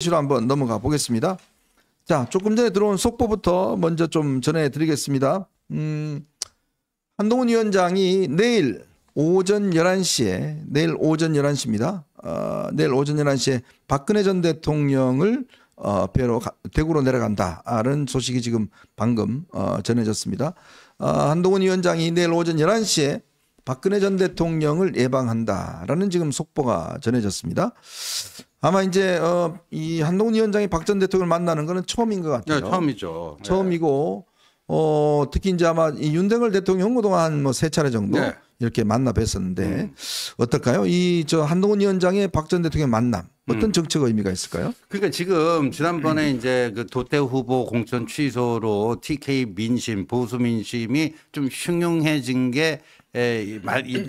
시로 한번 넘어가 보겠습니다. 자, 조금 전에 들어온 속보부터 먼저 좀 전해드리겠습니다. 음, 한동훈 위원장이 내일 오전 11시에, 내일 오전 11시입니다. 어, 내일 오전 11시에 박근혜 전 대통령을 어, 배로 가, 대구로 내려간다라는 소식이 지금 방금 어, 전해졌습니다. 어, 한동훈 위원장이 내일 오전 11시에 박근혜 전 대통령을 예방한다라는 지금 속보가 전해졌습니다. 아마 이제 어, 이 한동훈 위원장이 박 전 대통령을 만나는 거는 처음인 것 같아요. 네, 처음이죠. 네. 처음이고 어, 특히 이제 아마 이 윤석열 대통령 홍보 동안 뭐 세 차례 정도 네. 이렇게 만나 뵀었는데 음. 어떨까요? 이 저 한동훈 위원장의 박 전 대통령 만남 어떤 음. 정책 의미가 있을까요? 그러니까 지금 지난번에 음. 이제 그 도태 후보 공천 취소로 TK 민심 보수 민심이 좀 흉흉해진 게 예,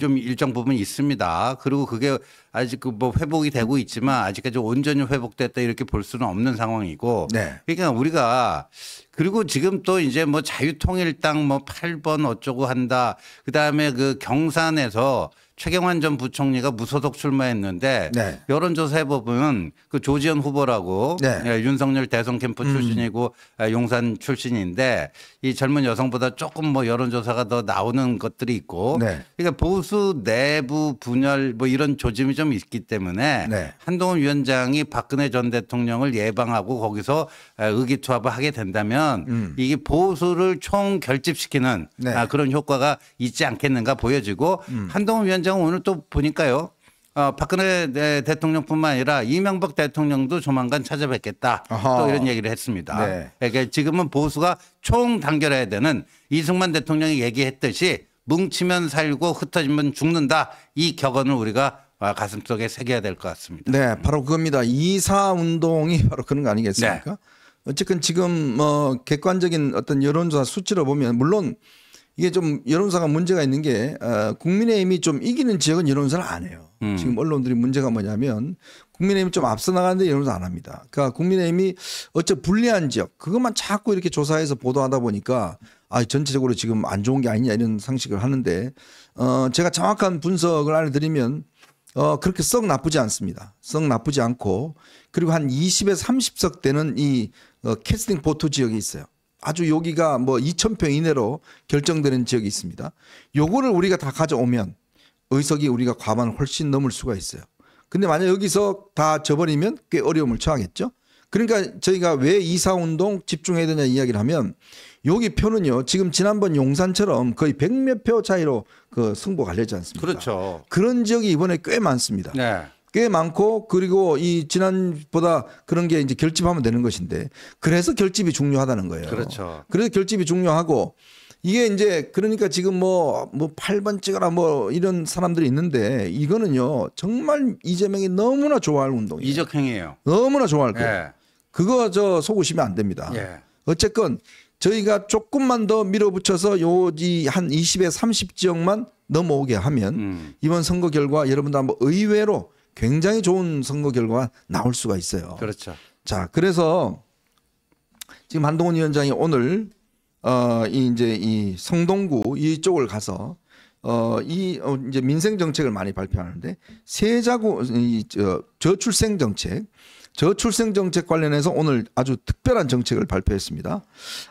좀 일정 부분 있습니다. 그리고 그게 아직 그 뭐 회복이 되고 있지만 아직까지 온전히 회복됐다 이렇게 볼 수는 없는 상황이고. 네. 그러니까 우리가 그리고 지금 또 이제 뭐 자유통일당 뭐 8번 어쩌고 한다. 그다음에 그 경산에서 최경환 전 부총리가 무소속 출마했는데 네. 여론조사해 보면 그 조지현 후보라고 네. 예, 윤석열 대선 캠프 음. 출신이고 음. 용산 출신인데 이 젊은 여성보다 조금 뭐 여론조사가 더 나오는 것들이 있고 네. 그러니까 보수 내부 분열 뭐 이런 조짐이 좀 있기 때문에 네. 한동훈 위원장이 박근혜 전 대통령을 예방하고 거기서 아, 의기투합을 하게 된다면 음. 이게 보수를 총 결집시키는 네. 아, 그런 효과가 있지 않겠는가 보여지고 음. 한동훈 위원장 굉장히 오늘 또 보니까요. 어, 박근혜 대통령뿐만 아니라 이명박 대통령도 조만간 찾아뵙겠다 아하. 또 이런 얘기를 했습니다. 네. 그러니까 지금은 보수가 총 단결해야 되는 이승만 대통령이 얘기했듯이 뭉치면 살고 흩어지면 죽는다 이 격언을 우리가 아, 가슴속에 새겨야 될 것 같습니다. 네, 바로 그겁니다. 이사 운동이 바로 그런 거 아니겠습니까? 네. 어쨌든 지금 뭐 객관적인 어떤 여론조사 수치로 보면 물론 이게 좀 여론사가 문제가 있는 게 어, 국민의힘이 좀 이기는 지역은 여론사를 안 해요. 음. 지금 언론들이 문제가 뭐냐면 국민의힘이 좀 앞서 나가는데 여론사 안 합니다. 그러니까 국민의힘이 어째 불리한 지역 그것만 자꾸 이렇게 조사해서 보도하다 보니까 아 전체적으로 지금 안 좋은 게 아니냐 이런 상식을 하는데 어 제가 정확한 분석을 알려드리면 어 그렇게 썩 나쁘지 않습니다. 썩 나쁘지 않고 그리고 한 20에 30석 되는 이 어, 캐스팅 보토 지역이 있어요. 아주 여기가 뭐 2,000평 이내로 결정되는 지역이 있습니다. 요거를 우리가 다 가져오면 의석이 우리가 과반을 훨씬 넘을 수가 있어요. 근데 만약 여기서 다 져버리면 꽤 어려움을 처하겠죠. 그러니까 저희가 왜 이사운동 집중해야 되냐 이야기를 하면 여기 표는요 지금 지난번 용산처럼 거의 백몇표 차이로 그 승부가 갈렸지 않습니까? 그렇죠. 그런 지역이 이번에 꽤 많습니다. 네. 꽤 많고 그리고 이 지난보다 그런 게 이제 결집하면 되는 것인데 그래서 결집이 중요하다는 거예요. 그렇죠. 그래서 결집이 중요하고 이게 이제 그러니까 지금 뭐뭐 뭐 8번 뭐 찍어라 뭐 이런 사람들이 있는데 이거는요 정말 이재명이 너무나 좋아할 운동이에요. 이적행이에요. 너무나 좋아할 거예요. 예. 그거 저 속으시면 안 됩니다. 예. 어쨌건 저희가 조금만 더 밀어붙여서 요지 한 20에 30 지역만 넘어오게 하면 음. 이번 선거 결과 여러분들 한번 의외로 굉장히 좋은 선거 결과가 나올 수가 있어요. 그렇죠. 자, 그래서 지금 한동훈 위원장이 오늘 어, 이 이제 이 성동구 이쪽을 가서 어, 이 어, 이제 민생 정책을 많이 발표하는데 세자구 이저 저출생 정책 저출생 정책 관련해서 오늘 아주 특별한 정책을 발표했습니다.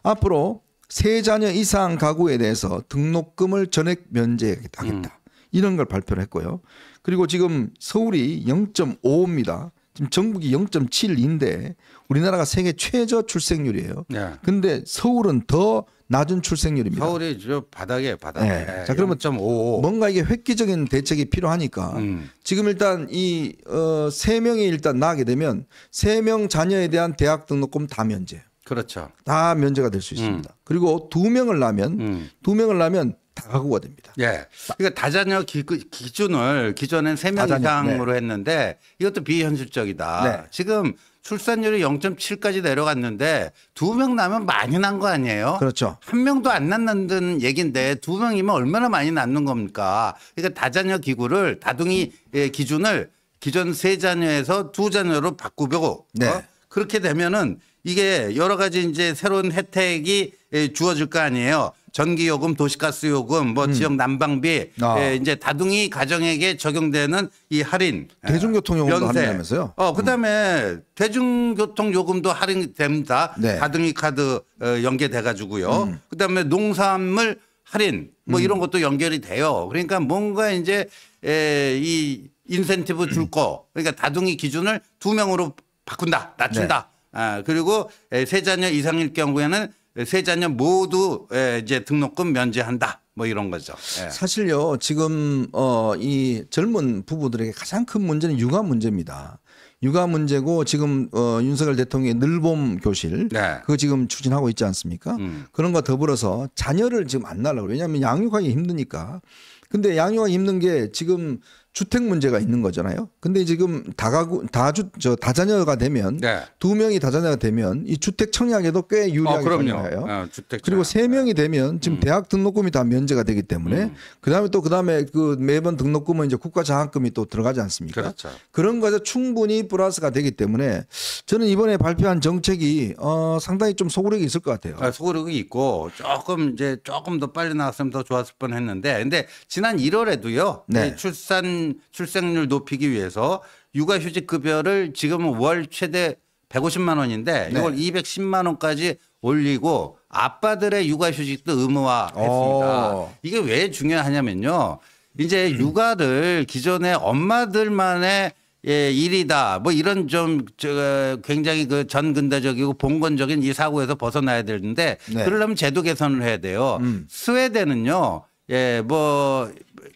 앞으로 세 자녀 이상 가구에 대해서 등록금을 전액 면제하겠다. 음. 이런 걸 발표를 했고요. 그리고 지금 서울이 0.5입니다. 지금 전국이 0.7인데 우리나라가 세계 최저 출생률이에요. 네. 근데 서울은 더 낮은 출생률입니다. 서울이 저 바닥에 바닥 네. 자 그러면 좀 뭔가 이게 획기적인 대책이 필요하니까 음. 지금 일단 이세 어, 명이 일단 나게 되면 세 명 자녀에 대한 대학 등록금 다 면제. 그렇죠. 다 면제가 될 수 있습니다. 음. 그리고 두 명을 나면 음. 두 명을 나면 다가구가 됩니다. 예. 그러니까 다자녀 기, 그 기 준을 기존엔 세명 이상으로 네. 했는데 이것도 비현실적이다. 네. 지금 출산율이 0.7까지 내려갔는데 두 명 나면 많이 난 거 아니에요? 그렇죠. 한 명도 안 낳는다는 얘긴데 두 명이면 얼마나 많이 낳는 겁니까? 그러니까 다자녀 기구를 다둥이 예, 기준을 기존 세 자녀에서 두 자녀로 바꾸고 네. 어? 그렇게 되면은 이게 여러 가지 이제 새로운 혜택이 예, 주어질 거 아니에요. 전기요금, 도시가스요금, 뭐 음. 지역 난방비 아. 예, 이제 다둥이 가정에게 적용되는 이 할인 예, 대중교통요금도 할인하면서요? 어 음. 그다음에 음. 대중교통요금도 할인됩니다. 네. 다둥이 카드 어, 연계돼 가지고요. 음. 그다음에 농산물 할인 뭐 음. 이런 것도 연결이 돼요. 그러니까 뭔가 이제 에, 이 인센티브 줄 음. 거. 그러니까 다둥이 기준을 두 명으로 바꾼다, 낮춘다. 네. 아, 그리고 세 자녀 이상일 경우에는 예, 세 자녀 모두 예, 이제 등록금 면제한다. 뭐 이런 거죠. 예. 사실요 지금 어 이 젊은 부부들에게 가장 큰 문제는 육아 문제입니다. 육아 문제고 지금 어 윤석열 대통령의 늘봄 교실 네. 그거 지금 추진하고 있지 않습니까? 음. 그런 거 더불어서 자녀를 지금 안날라려고 왜냐하면 양육하기 힘드니까. 근데 양육하기 힘든 게 지금 주택 문제가 있는 거잖아요. 근데 지금 다가구 다주 저 다자녀가 되면 네. 두 명이 다자녀가 되면 이 주택 청약에도 꽤 유리하게 작용요 어, 어, 주택 그리고 세 명이 네. 되면 지금 음. 대학 등록금이 다 면제가 되기 때문에 음. 그다음에 또 그다음에 그 매번 등록금은 이제 국가 장학금이 또 들어가지 않습니까? 그렇죠. 그런 거에서 충분히 플러스가 되기 때문에 저는 이번에 발표한 정책이 어 상당히 좀 소구력이 있을 것 같아요. 아, 소구력이 있고 조금 이제 조금 더 빨리 나왔으면 더 좋았을 뻔했는데 근데 지난 1월에도요. 네. 출산 출생률 높이기 위해서 육아휴직 급여를 지금은 월 최대 150만 원인데 네. 이걸 210만 원까지 올리고 아빠들의 육아휴직도 의무화했습니다. 오. 어. 이게 왜 중요하냐면요. 이제 음. 육아를 기존의 엄마들만의 예, 일이다. 뭐 이런 좀, 저, 굉장히 그 전근대적이고 봉건적인 이 사고에서 벗어나야 되는데 네. 그러려면 제도 개선을 해야 돼요. 음. 스웨덴은요, 예, 뭐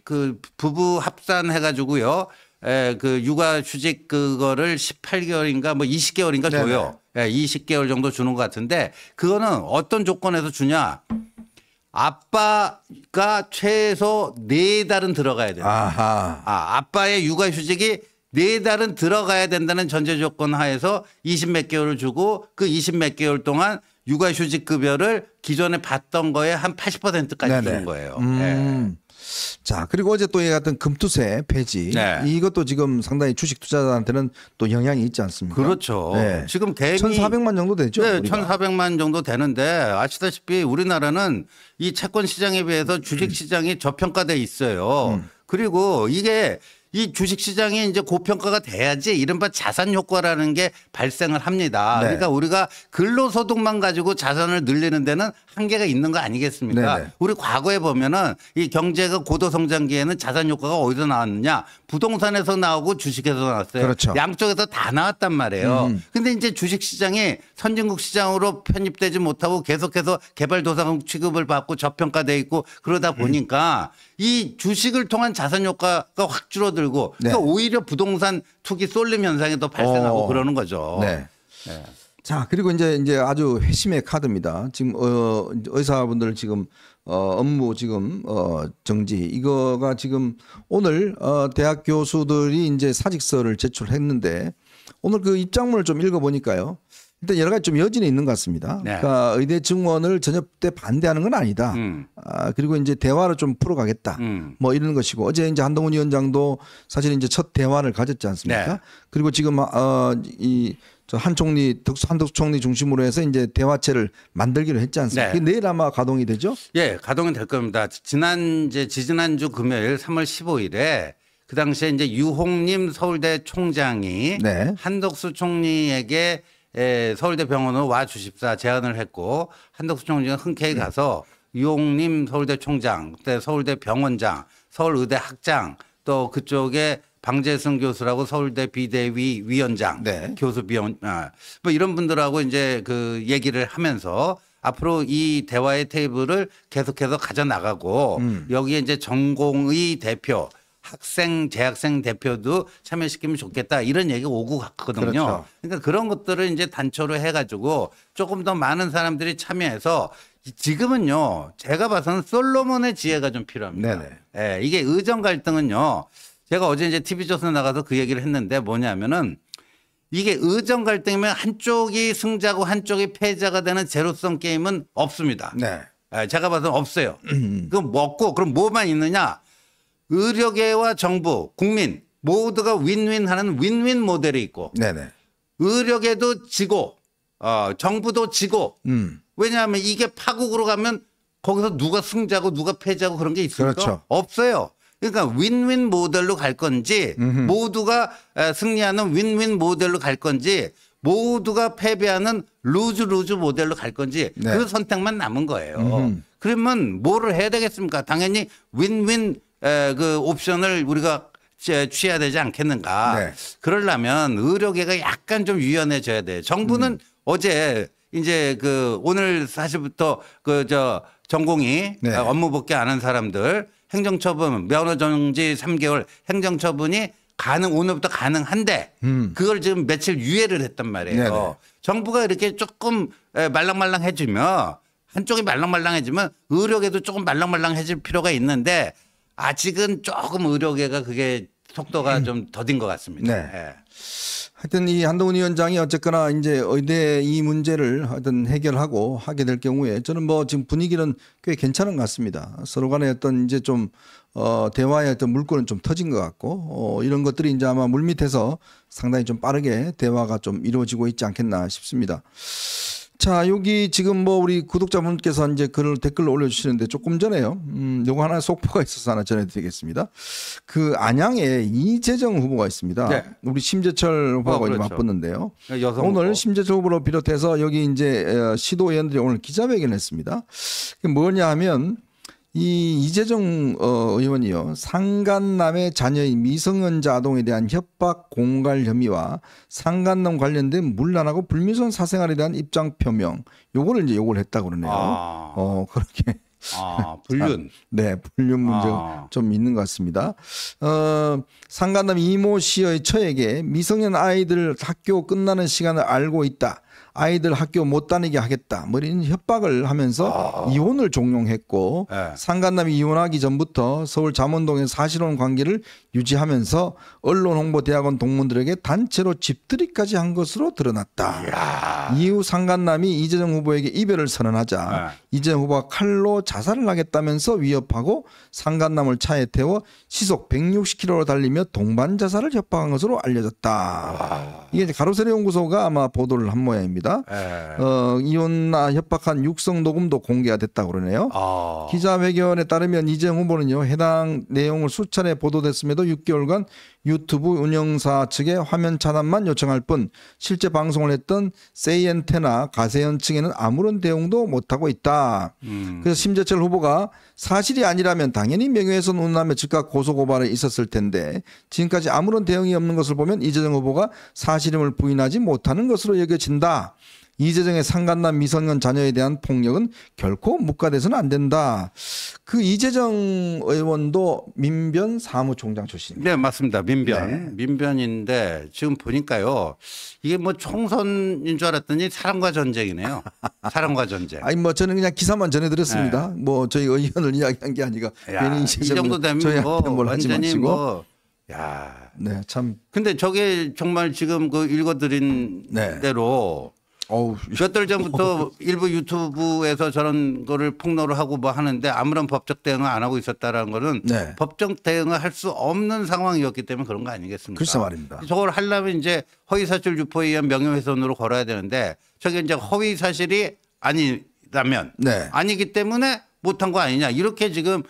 그 부부 합산해가지고요. 예, 그 육아 휴직 그거를 18개월인가 뭐 20개월인가 네네. 줘요. 예, 20개월 정도 주는 것 같은데 그거는 어떤 조건에서 주냐? 아빠가 최소 네 달은 들어가야 돼요. 아 아, 아빠의 육아 휴직이 네 달은 들어가야 된다는 전제 조건 하에서 20몇 개월을 주고 그 20몇 개월 동안 육아 휴직 급여를 기존에 받던 거에 한 80%까지 네네. 주는 거예요. 음. 예. 자 그리고 어제 또 얘기했던 금투세 폐지 네. 이것도 지금 상당히 주식 투자자한테는 또 영향이 있지 않습니까? 그렇죠. 네. 지금 대미 1,400만 정도 되죠. 네, 1,400만 정도 되는데 아시다시피 우리나라는 이 채권 시장에 비해서 주식 시장이 음. 저평가돼 있어요. 음. 그리고 이게 이 주식 시장이 이제 고평가가 돼야지 이른바 자산 효과라는 게 발생을 합니다. 네. 그러니까 우리가 근로소득만 가지고 자산을 늘리는 데는 한계가 있는 거 아니겠습니까? 네네. 네. 우리 과거에 보면은 이 경제가 고도 성장기에는 자산 효과가 어디서 나왔느냐? 부동산에서 나오고 주식에서 나왔어요. 그렇죠. 양쪽에서 다 나왔단 말이에요. 음. 음. 근데 이제 주식 시장이 선진국 시장으로 편입되지 못하고 계속해서 개발도상국 취급을 받고 저평가돼 있고 그러다 음. 보니까 음. 이 주식을 통한 자산 효과가 확 줄어들고 네. 그러니까 오히려 부동산 투기 쏠림 현상이 더 발생하고 오. 어. 그러는 거죠. 네. 네. 자 그리고 이제 이제 아주 회심의 카드입니다. 지금 어, 의사분들 지금 어, 업무 지금 어, 정지 이거가 지금 오늘 어, 대학 교수들이 이제 사직서를 제출했는데 오늘 그 입장문을 좀 읽어보니까요. 일단 여러 가지 좀여지는 있는 것 같습니다. 네. 그러니까 의대 증원을 전협때 반대하는 건 아니다. 음. 아, 그리고 이제 대화를 좀 풀어가겠다. 음. 뭐 이런 것이고 어제 이제 한동훈 위원장도 사실 이제 첫 대화를 가졌지 않습니까? 네. 그리고 지금 어, 이 저한 총리 한덕수 총리 중심으로 해서 이제 대화체를 만들기로 했지 않습니까? 네. 내일 아마 가동이 되죠? 예, 가동이 될 겁니다. 지난 이제 지지난주 금요일 3월 15일에 그 당시에 이제 유홍림 서울대 총장이 네. 한덕수 총리에게 에, 예, 서울대 병원으로 와 주십사 제안을 했고 한덕수 총장가 흔쾌히 네. 가서 네. 유홍림 서울대 총장, 그때 서울대 병원장, 서울의대 학장 또 그쪽에 방재승 교수라고 서울대 비대위 위원장, 네. 교수 비원, 아, 뭐 이런 분들하고 이제 그 얘기를 하면서 앞으로 이 대화의 테이블을 계속해서 가져나가고 음. 여기에 이제 전공의 대표 학생 재학생 대표도 참여시키면 좋겠다 이런 얘기가 오고 갔거든요. 그렇죠. 그러니까 그런 것들을 이제 단초로 해가지고 조금 더 많은 사람들이 참여해서 지금은요 제가 봐서는 솔로몬의 지혜가 좀 필요합니다. 네 예, 이게 의정 갈등은요 제가 어제 이제 TV조선 나가서 그 얘기를 했는데 뭐냐면은 이게 의정 갈등이면 한쪽이 승자고 한쪽이 패자가 되는 제로성 게임은 없습니다. 네. 예, 제가 봐서는 없어요. 음. 그럼 먹고 그럼 뭐만 있느냐? 의료계와 정부, 국민 모두가 윈윈하는 윈윈 모델이 있고 네네. 의료계도 지고 어, 정부도 지고 음. 왜냐하면 이게 파국으로 가면 거기서 누가 승자고 누가 패자고 그런 게 있을까? 그렇죠. 없어요. 그러니까 윈윈 모델로 갈 건지 음흠. 모두가 승리하는 윈윈 모델로 갈 건지 모두가 패배하는 루즈 루즈 모델로 갈 건지 네. 그 선택만 남은 거예요. 음흠. 그러면 뭐를 해야 되겠습니까? 당연히 윈윈 그 옵션을 우리가 취해야 되지 않겠는가. 네. 그러려면 의료계가 약간 좀 유연해져야 돼. 요 정부는 음. 어제 이제 그 오늘 사실부터 그 저 전공이 네. 업무 복귀 하는 사람들 행정처분 면허 정지 3개월 행정처분이 가능 오늘부터 가능한데 음. 그걸 지금 며칠 유예를 했단 말이에요. 네네. 정부가 이렇게 조금 말랑말랑해지면 한쪽이 말랑말랑해지면 의료계도 조금 말랑말랑해질 필요가 있는데 아직은 조금 의료계가 그게 속도가 음. 좀 더딘 것 같습니다. 네. 예. 하여튼 이 한동훈 위원장이 어쨌거나 이제 의대 이 문제를 하여튼 해결하고 하게 될 경우에 저는 뭐 지금 분위기는 꽤 괜찮은 것 같습니다. 서로 간에 어떤 이제 좀, 어, 대화의 어떤 물꼬는 좀 터진 것 같고, 어, 이런 것들이 이제 아마 물밑에서 상당히 좀 빠르게 대화가 좀 이루어지고 있지 않겠나 싶습니다. 자, 여기 지금 뭐 우리 구독자분께서 이제 글을 댓글로 올려주시는데 조금 전에요. 음, 요거 하나 속보가 있어서 하나 전해드리겠습니다. 그 안양에 이재정 후보가 있습니다. 네. 우리 심재철 후보하고 어, 아, 그렇죠. 이제 맞붙는데요. 네, 여성 오늘 후보. 심재철 후보로 비롯해서 여기 이제 어, 시도 위원들이 오늘 기자회견을 했습니다. 그게 뭐냐 하면 이 이재정 어, 의원이요 상간남의 자녀인 미성년자 아동에 대한 협박 공갈 혐의와 상간남 관련된 물란하고 불미스러운 사생활에 대한 입장 표명 요거를 이제 요걸 했다 그러네요. 아. 어 그렇게 아, 불륜. 네, 불륜 문제가 아. 좀 있는 것 같습니다. 어, 상간남 이모 씨의 처에게 미성년 아이들 학교 끝나는 시간을 알고 있다. 아이들 학교 못 다니게 하겠다. 뭐 이런 협박을 하면서 아. 이혼을 종용했고 네. 상간남이 이혼하기 전부터 서울 잠원동에 사실혼 관계를 유지하면서 언론홍보대학원 동문들에게 단체로 집들이까지 한 것으로 드러났다. 이야. 이후 상간남이 이재정 후보에게 이별을 선언하자 네. 이재정 후보가 칼로 자살을 하겠다면서 위협하고 상간남을 차에 태워 시속 160km로 달리며 동반 자살을 협박한 것으로 알려졌다. 와. 이게 가로세리 연구소가 아마 보도를 한 모양. 모양입니다. 에. 예. 어, 이혼나 협박한 육성 녹음도 공개가 됐다고 그러네요. 아. 기자회견에 따르면 이재용 후보는요 해당 내용을 수차례 보도됐음에도 6개월간 유튜브 운영사 측의 화면 차단만 요청할 뿐 실제 방송을 했던 세이엔테나 가세현 측에는 아무런 대응도 못하고 있다. 음. 그래서 심재철 후보가 사실이 아니라면 당연히 명예훼손 운남의 즉각 고소고발에 있었을 텐데 지금까지 아무런 대응이 없는 것을 보면 이재정 후보가 사실임을 부인하지 못하는 것으로 여겨진다. 이재정의 상간남 미성년 자녀에 대한 폭력은 결코 묵과돼서는 안 된다. 그 이재정 의원도 민변 사무총장 출신입니다. 네, 맞습니다. 민변. 네. 민변인데 지금 보니까요. 이게 뭐 총선인 줄 알았더니 사람과 전쟁이네요. 사람과 전쟁. 아니 뭐 저는 그냥 기사만 전해 드렸습니다. 네. 뭐 저희 의원을 이야기한 게 아니라 야, 괜히 이 정도 되면 저희한테 뭐 완전히 뭐 야. 네, 참. 근데 저게 정말 지금 그 읽어드린 네. 대로 몇달 전부터 일부 유튜브에서 저런 거를 폭로를 하고 뭐 하는데 아무런 법적 대응을 안 하고 있었다라는 거는 네. 법적 대응을 할 수 없는 상황이었기 때문에 그런 거 아니겠습니까? 글쎄 말입니다. 저걸 하려면 이제 허위사실 유포에 의한 명예훼손으로 걸어야 되는데 저게 이제 허위사실이 아니라면 네. 아니기 때문에 못한 거 아니냐 이렇게 지금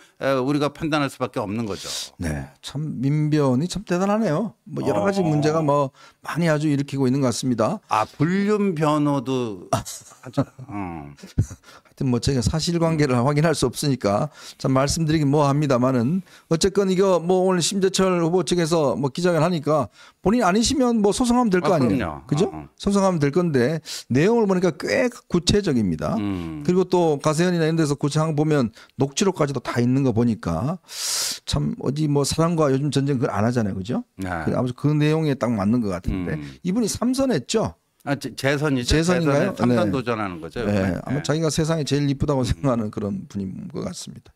우리가 판단할 수밖에 없는 거죠. 네, 참 민변이 참 대단하네요. 뭐 여러 가지 어... 문제가 뭐 많이 아주 일으키고 있는 것 같습니다. 아 불륜 변호도 아. 하죠. 음. 어. 뭐 저희가 사실관계를 확인할 수 없으니까 참 말씀드리긴 뭐합니다만은 어쨌건 이거 뭐 오늘 심재철 후보 측에서 뭐 기자회견 하니까 본인 아니시면 뭐 소송하면 될 거 아, 니에요 그죠? 아, 아. 소송하면 될 건데 내용을 보니까 꽤 구체적입니다. 음. 그리고 또 가세현이나 이런 데서 구체항 보면 녹취록까지도 다 있는 거 보니까 참 어디 뭐사람과 요즘 전쟁 그걸 안 하잖아요. 그죠? 네. 아무튼 그 내용에 딱 맞는 것 같은데 음. 이분이 삼선했죠. 아, 재선이죠. 재선인가요? 재선 네. 도전하는 거죠. 네. 네. 아마 자기가 세상에 제일 이쁘다고 생각하는 그런 분인 것 같습니다.